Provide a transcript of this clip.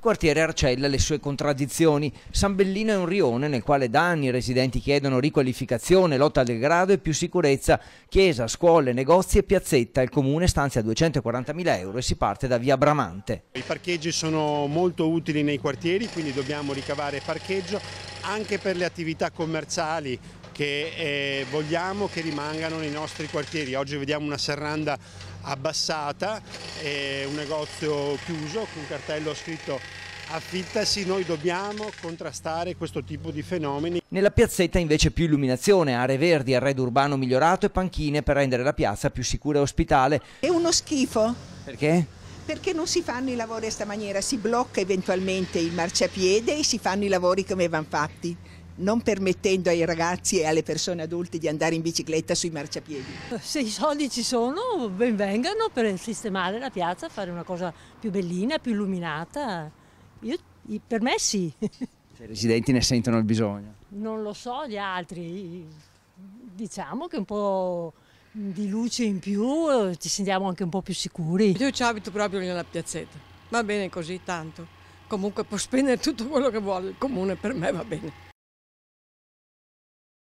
Il quartiere arcella le sue contraddizioni. San Bellino è un rione nel quale da anni i residenti chiedono riqualificazione, lotta al degrado e più sicurezza. Chiesa, scuole, negozi e piazzetta. Il comune stanzia 240.000 euro e si parte da via Bramante. I parcheggi sono molto utili nei quartieri, quindi dobbiamo ricavare parcheggio anche per le attività commerciali che eh, vogliamo che rimangano nei nostri quartieri. Oggi vediamo una serranda abbassata, eh, un negozio chiuso con un cartello scritto affittasi, noi dobbiamo contrastare questo tipo di fenomeni. Nella piazzetta invece più illuminazione, aree verdi, arredo urbano migliorato e panchine per rendere la piazza più sicura e ospitale. È uno schifo. Perché? perché non si fanno i lavori a questa maniera, si blocca eventualmente il marciapiede e si fanno i lavori come vanno fatti non permettendo ai ragazzi e alle persone adulte di andare in bicicletta sui marciapiedi. Se i soldi ci sono, ben vengano per sistemare la piazza, fare una cosa più bellina, più illuminata. Io, per me sì. Cioè, I residenti ne sentono il bisogno? Non lo so, gli altri. Diciamo che un po' di luce in più ci sentiamo anche un po' più sicuri. Io ci abito proprio nella piazzetta. Va bene così tanto. Comunque può spendere tutto quello che vuole, il comune per me va bene.